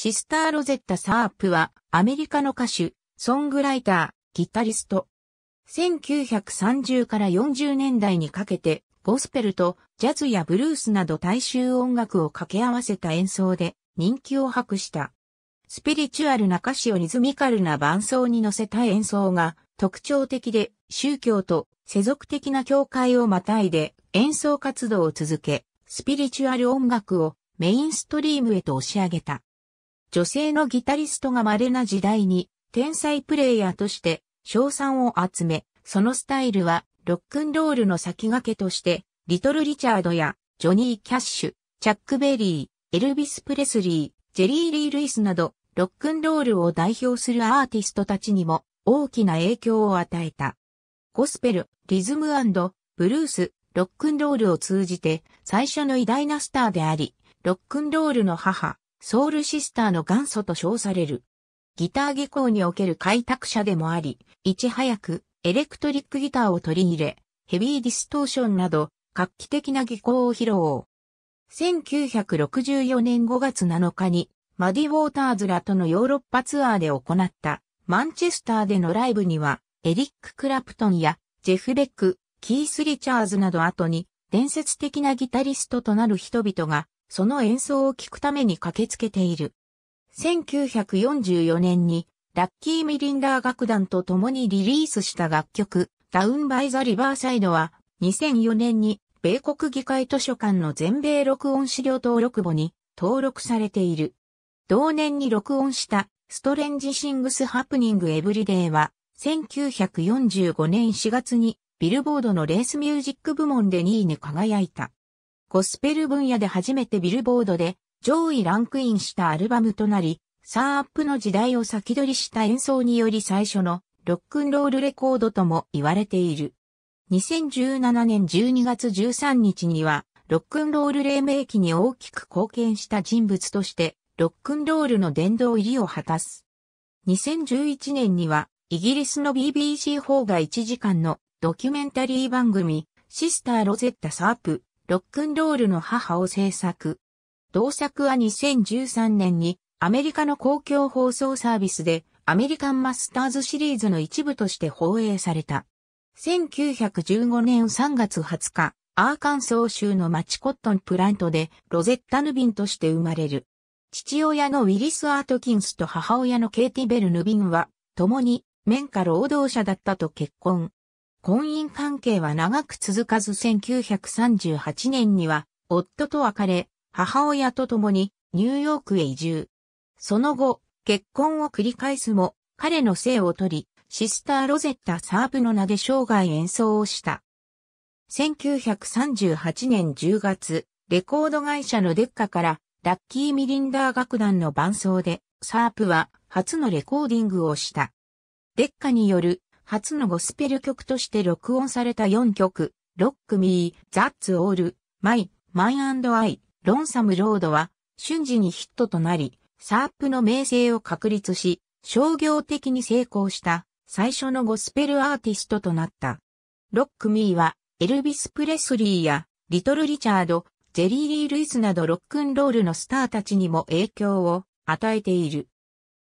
シスター・ロゼッタ・サープは、アメリカの歌手、ソングライター、ギタリスト。1930から40年代にかけて、ゴスペルとジャズやブルースなど大衆音楽を掛け合わせた演奏で人気を博した。スピリチュアルな歌詞をリズミカルな伴奏に乗せた演奏が特徴的で宗教と世俗的な境界をまたいで演奏活動を続け、スピリチュアル音楽をメインストリームへと押し上げた。女性のギタリストが稀な時代に、天才プレイヤーとして賞賛を集め、そのスタイルはロックンロールの先駆けとして、リトル・リチャードやジョニー・キャッシュ、チャック・ベリー、エルビス・プレスリー、ジェリー・リー・ルイスなど、ロックンロールを代表するアーティストたちにも大きな影響を与えた。ゴスペル、リズムブルース、ロックンロールを通じて最初の偉大なスターであり、ロックンロールの母、ソウルシスターの元祖と称される。ギター技巧における開拓者でもあり、いち早くエレクトリックギターを取り入れ、ヘビーディストーションなど画期的な技巧を披露。1964年5月7日にマディ・ウォーターズらとのヨーロッパツアーで行ったマンチェスターでのライブにはエリック・クラプトンやジェフ・ベック、キース・リチャーズなど後に伝説的なギタリストとなる人々がその演奏を聴くために駆けつけている。1944年にラッキー・ミリンダー楽団と共にリリースした楽曲、ダウン・バイ・ザ・リバーサイドは、2004年に米国議会図書館の全米録音資料登録簿に登録されている。同年に録音したストレンジ・シングス・ハプニング・エブリデイは、1945年4月にビルボードのレースミュージック部門で2位に輝いた。ゴスペル分野で初めてビルボードで上位ランクインしたアルバムとなり、サーアップの時代を先取りした演奏により最初のロックンロールレコードとも言われている。2017年12月13日には、ロックンロール黎明期に大きく貢献した人物として、ロックンロールの殿堂入りを果たす。2011年には、イギリスの BBC 法が1時間のドキュメンタリー番組、シスター・ロゼッタ・サープ、ロックンロールの母を制作。同作は2013年にアメリカの公共放送サービスでアメリカンマスターズシリーズの一部として放映された。1915年3月20日、アーカンソー州のマチコットンプラントでロゼッタ・ヌビンとして生まれる。父親のウィリス・アートキンスと母親のケイティ・ベル・ヌビンは、共に綿花労働者だったと結婚。婚姻関係は長く続かず1938年には夫と別れ、母親と共にニューヨークへ移住。その後、結婚を繰り返すも、彼の姓を取り、シスター・ロゼッタ・サーブの名で生涯演奏をした。1938年10月、レコード会社のデッカから、ラッキー・ミリンダー楽団の伴奏で、サープは初のレコーディングをした。デッカによる初のゴスペル曲として録音された4曲、ロックミー、ザッツオール、マイ、マイアンドアイ、ロンサムロードは瞬時にヒットとなり、サープの名声を確立し、商業的に成功した最初のゴスペルアーティストとなった。ロックミーはエルビス・プレスリーやリトル・リチャード、ジェリー・リー・ルイスなどロックンロールのスターたちにも影響を与えている。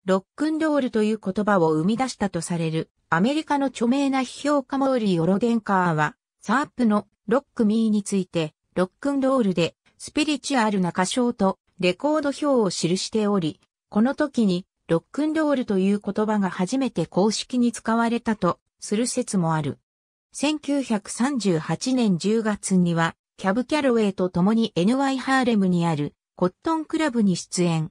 ロックンロールという言葉を生み出したとされるアメリカの著名な批評家モーリー・オロデンカーは、サープのロックミーについて、ロックンロールでスピリチュアルな歌唱とレコード表を記しており、この時にロックンロールという言葉が初めて公式に使われたとする説もある。1938年10月には、キャブ・キャロウェイと共に NY ハーレムにあるコットンクラブに出演。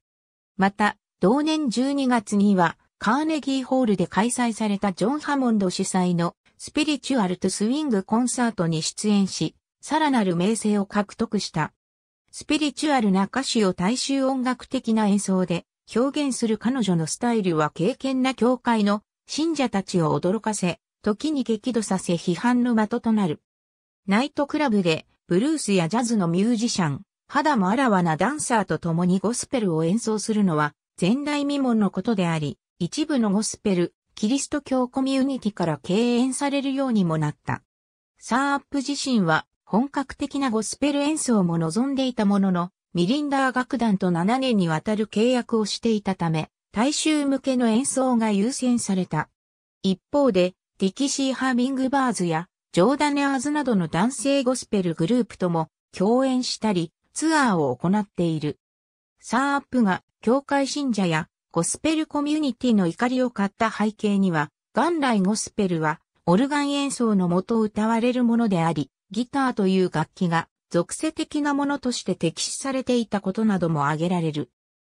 また、同年12月には、カーネギーホールで開催されたジョン・ハモンド主催のスピリチュアルとスウィングコンサートに出演し、さらなる名声を獲得した。スピリチュアルな歌詞を大衆音楽的な演奏で表現する彼女のスタイルは敬虔な教会の信者たちを驚かせ、時に激怒させ批判の的となる。ナイトクラブでブルースやジャズのミュージシャン、肌もあらわなダンサーと共にゴスペルを演奏するのは前代未聞のことであり、一部のゴスペル、キリスト教コミュニティから敬遠されるようにもなった。サーアップ自身は本格的なゴスペル演奏も望んでいたものの、ミリンダー楽団と7年にわたる契約をしていたため、大衆向けの演奏が優先された。一方で、ディキシー・ハーミングバーズやジョーダネアーズなどの男性ゴスペルグループとも共演したり、ツアーを行っている。サーアップが教会信者やゴスペルコミュニティの怒りを買った背景には、元来ゴスペルは、オルガン演奏のもと歌われるものであり、ギターという楽器が属性的なものとして敵視されていたことなども挙げられる。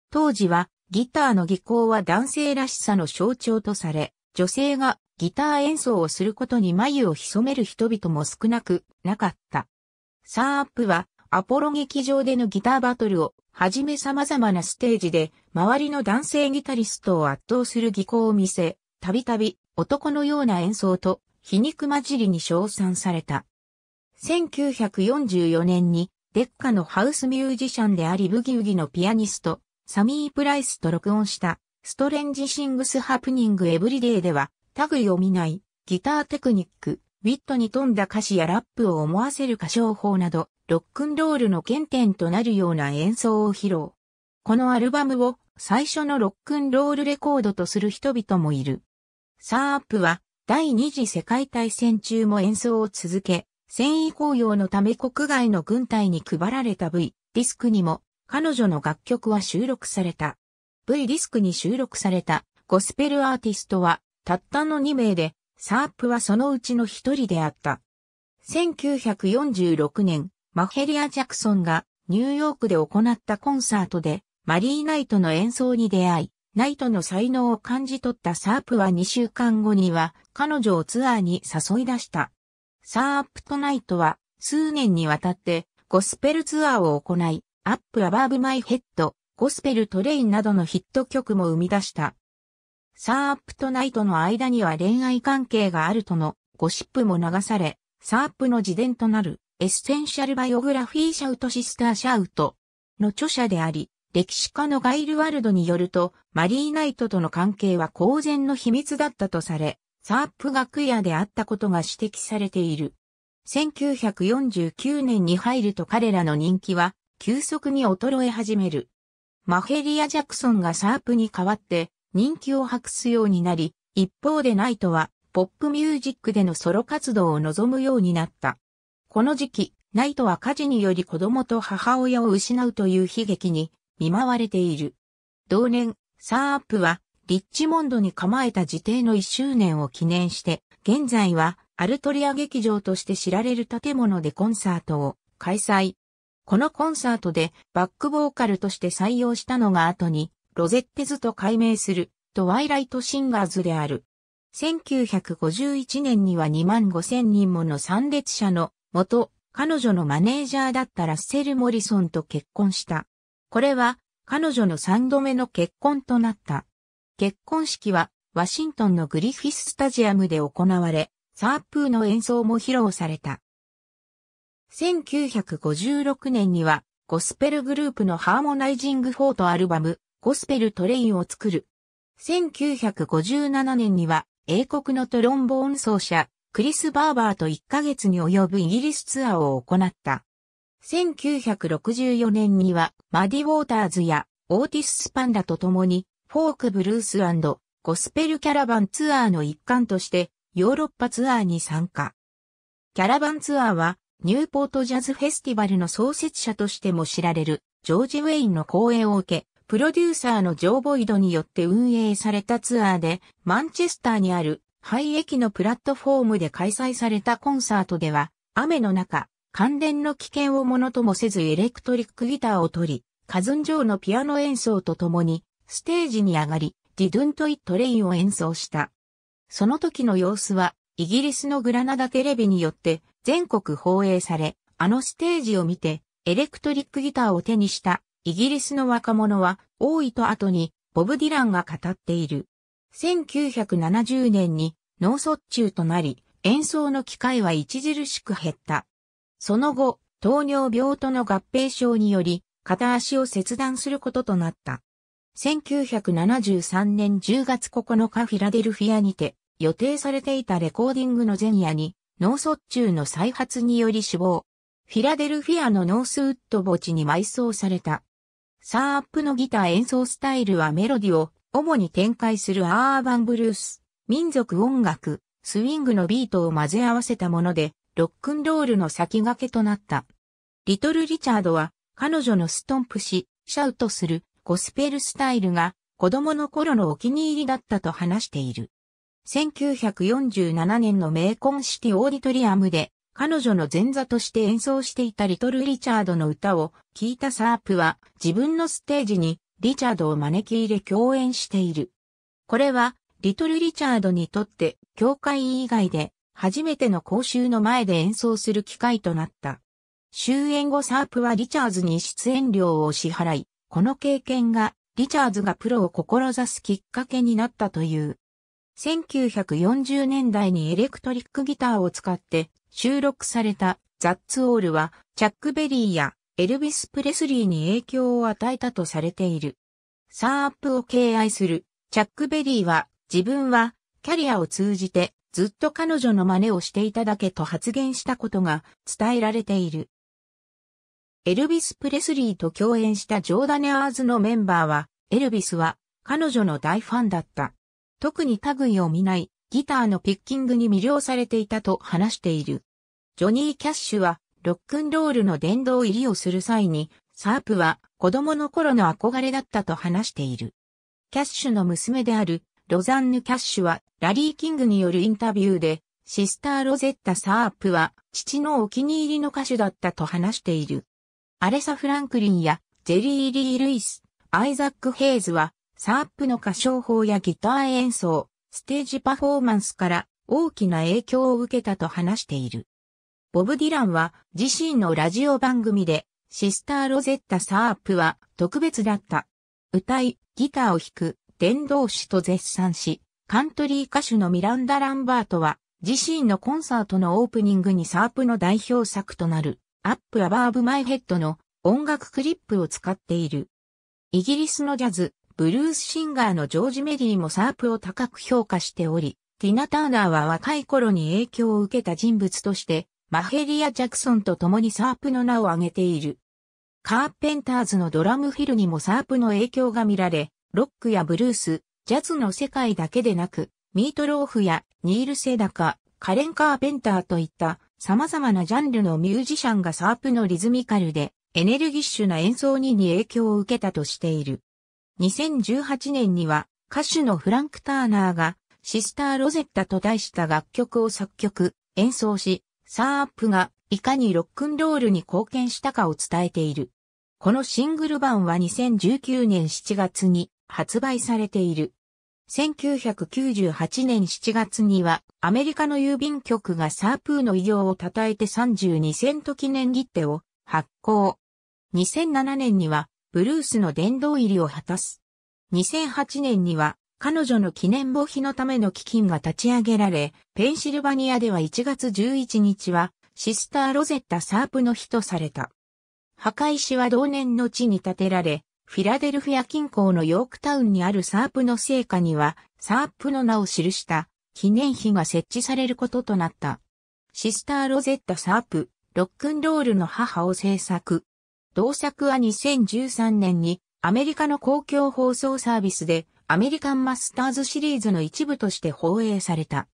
当時はギターの技巧は男性らしさの象徴とされ、女性がギター演奏をすることに眉を潜める人々も少なくなかった。サーアップはアポロ劇場でのギターバトルをはじめ様々なステージで周りの男性ギタリストを圧倒する技巧を見せ、たびたび男のような演奏と皮肉混じりに称賛された。1944年にデッカのハウスミュージシャンでありブギウギのピアニスト、サミー・プライスと録音したストレンジ・シングス・ハプニング・エブリデイでは、類を見ない、ギターテクニック、ウィットに富んだ歌詞やラップを思わせる歌唱法など、ロックンロールの原点となるような演奏を披露。このアルバムを最初のロックンロールレコードとする人々もいる。サーアップは第二次世界大戦中も演奏を続け、戦意高揚のため国外の軍隊に配られた V ディスクにも彼女の楽曲は収録された。V ディスクに収録されたゴスペルアーティストはたったの2名で、サーアップはそのうちの1人であった。1946年、マヘリア・ジャクソンがニューヨークで行ったコンサートでマリー・ナイトの演奏に出会い、ナイトの才能を感じ取ったサープは2週間後には彼女をツアーに誘い出した。サープとナイトは数年にわたってゴスペルツアーを行い、アップ・アバーブ・マイ・ヘッド、ゴスペル・トレインなどのヒット曲も生み出した。サープとナイトの間には恋愛関係があるとのゴシップも流され、サープの自伝となるエッセンシャルバイオグラフィーシャウトシスターシャウトの著者であり、歴史家のガイルワルドによると、マリーナイトとの関係は公然の秘密だったとされ、サープ学屋であったことが指摘されている。1949年に入ると彼らの人気は急速に衰え始める。マヘリア・ジャクソンがサープに代わって人気を博すようになり、一方でナイトはポップミュージックでのソロ活動を望むようになった。この時期、ナイトは火事により子供と母親を失うという悲劇に見舞われている。同年、サンアップは、リッチモンドに構えた自邸の1周年を記念して、現在はアルトリア劇場として知られる建物でコンサートを開催。このコンサートでバックボーカルとして採用したのが後に、ロゼッテズと改名する、トワイライトシンガーズである。1951年には2万5千人もの参列者の元、彼女のマネージャーだったラッセル・モリソンと結婚した。これは、彼女の三度目の結婚となった。結婚式は、ワシントンのグリフィススタジアムで行われ、サープーの演奏も披露された。1956年には、ゴスペルグループのハーモナイジングフォートアルバム、ゴスペルトレインを作る。1957年には、英国のトロンボーン奏者、クリス・バーバーと1ヶ月に及ぶイギリスツアーを行った。1964年にはマディ・ウォーターズやオーティス・スパンダと共にフォーク・ブルースゴスペル・キャラバンツアーの一環としてヨーロッパツアーに参加。キャラバンツアーはニューポートジャズフェスティバルの創設者としても知られるジョージ・ウェインの講演を受け、プロデューサーのジョー・ボイドによって運営されたツアーで、マンチェスターにある廃駅のプラットフォームで開催されたコンサートでは、雨の中、関連の危険をものともせずエレクトリックギターを取り、カズンジョーのピアノ演奏とともに、ステージに上がり、ィドゥントイットレインを演奏した。その時の様子は、イギリスのグラナダテレビによって全国放映され、あのステージを見て、エレクトリックギターを手にしたイギリスの若者は多いと後にボブ・ディランが語っている。1970年に脳卒中となり、演奏の機会は著しく減った。その後、糖尿病との合併症により、片足を切断することとなった。1973年10月9日フィラデルフィアにて、予定されていたレコーディングの前夜に、脳卒中の再発により死亡。フィラデルフィアのノースウッド墓地に埋葬された。サーアップのギター演奏スタイルはメロディを主に展開するアーバンブルース、民族音楽、スウィングのビートを混ぜ合わせたもので、ロックンロールの先駆けとなった。リトル・リチャードは、彼女のストンプし、シャウトするゴスペルスタイルが子供の頃のお気に入りだったと話している。1947年のメーコンシティオーディトリアムで彼女の前座として演奏していたリトル・リチャードの歌を聴いたサープは自分のステージにリチャードを招き入れ共演している。これは、リトル・リチャードにとって、教会以外で、初めての公衆の前で演奏する機会となった。終演後サープはリチャーズに出演料を支払い、この経験が、リチャーズがプロを志すきっかけになったという。1940年代にエレクトリックギターを使って収録されたザッツオールはチャックベリーやエルビス・プレスリーに影響を与えたとされている。サーアップを敬愛する、チャック・ベリーは、自分は、キャリアを通じて、ずっと彼女の真似をしていただけと発言したことが伝えられている。エルビス・プレスリーと共演したジョーダネアーズのメンバーは、エルビスは彼女の大ファンだった。特に類を見ないギターのピッキングに魅了されていたと話している。ジョニー・キャッシュはロックンロールの殿堂入りをする際に、サープは子供の頃の憧れだったと話している。キャッシュの娘であるロザンヌ・キャッシュはラリー・キングによるインタビューで、シスター・ロゼッタ・サープは父のお気に入りの歌手だったと話している。アレサ・フランクリンやジェリー・リー・ルイス、アイザック・ヘイズはサープの歌唱法やギター演奏、ステージパフォーマンスから大きな影響を受けたと話している。ボブ・ディランは自身のラジオ番組で、シスター・ロゼッタ・サープは特別だった。歌い、ギターを弾く、伝道師と絶賛し、カントリー歌手のミランダ・ランバートは、自身のコンサートのオープニングにサープの代表作となる、アップ・アバーブ・マイ・ヘッドの音楽クリップを使っている。イギリスのジャズ、ブルースシンガーのジョージ・メリーもサープを高く評価しており、ティナ・ターナーは若い頃に影響を受けた人物としてマヘリア・ジャクソンと共にサープの名を挙げている。カーペンターズのドラムフィルにもサープの影響が見られ、ロックやブルース、ジャズの世界だけでなく、ミートローフやニール・セダカ、カレン・カーペンターといった様々なジャンルのミュージシャンがサープのリズミカルでエネルギッシュな演奏にに影響を受けたとしている。2018年には歌手のフランク・ターナーがシスター・ロゼッタと題した楽曲を作曲、演奏し、サーアップがいかにロックンロールに貢献したかを伝えている。このシングル版は2019年7月に発売されている。1998年7月にはアメリカの郵便局がサープーの偉業を称えて32セント記念切手を発行。2007年にはブルースの殿堂入りを果たす。2008年には彼女の記念防碑のための基金が立ち上げられ、ペンシルバニアでは1月11日は、シスター・ロゼッタ・サープの日とされた。墓石は同年の地に建てられ、フィラデルフィア近郊のヨークタウンにあるサープの聖火には、サープの名を記した記念碑が設置されることとなった。シスター・ロゼッタ・サープ、ロックンロールの母を制作。同作は2013年にアメリカの公共放送サービスでアメリカンマスターズシリーズの一部として放映された。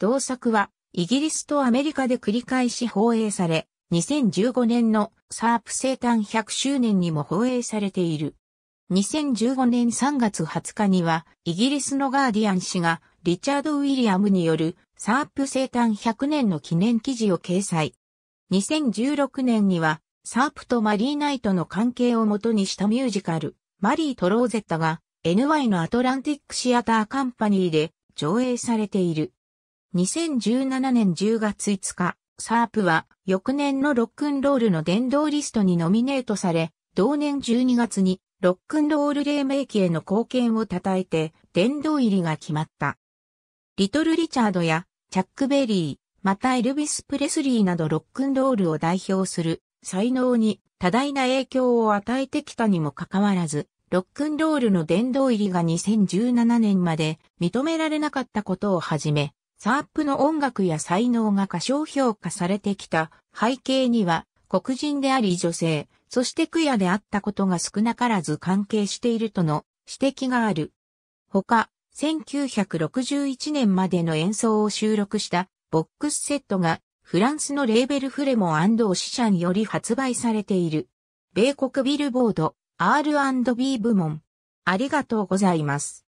同作は、イギリスとアメリカで繰り返し放映され、2015年のサープ生誕100周年にも放映されている。2015年3月20日には、イギリスのガーディアン氏が、リチャード・ウィリアムによるサープ生誕100年の記念記事を掲載。2016年には、サープとマリーナイトの関係をもとにしたミュージカル、マリー・トローゼッタが NY のアトランティックシアターカンパニーで上映されている。2017年10月5日、サープは翌年のロックンロールの殿堂リストにノミネートされ、同年12月にロックンロール黎明期への貢献を称えて殿堂入りが決まった。リトル・リチャードやチャック・ベリー、またエルビス・プレスリーなどロックンロールを代表する才能に多大な影響を与えてきたにもかかわらず、ロックンロールの殿堂入りが2017年まで認められなかったことをはじめ、サープの音楽や才能が過小評価されてきた背景には、黒人であり女性、そしてクヤであったことが少なからず関係しているとの指摘がある。他、1961年までの演奏を収録したボックスセットがフランスのレーベルフレモンオシシャンより発売されている。米国ビルボード R&B 部門。ありがとうございます。